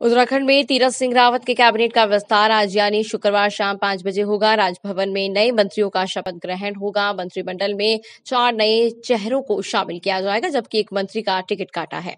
उत्तराखंड में तीरथ सिंह रावत के कैबिनेट का विस्तार आज यानी शुक्रवार शाम पांच बजे होगा राजभवन में नए मंत्रियों का शपथ ग्रहण होगा मंत्रिमंडल में चार नए चेहरों को शामिल किया जाएगा जबकि एक मंत्री का टिकट काटा है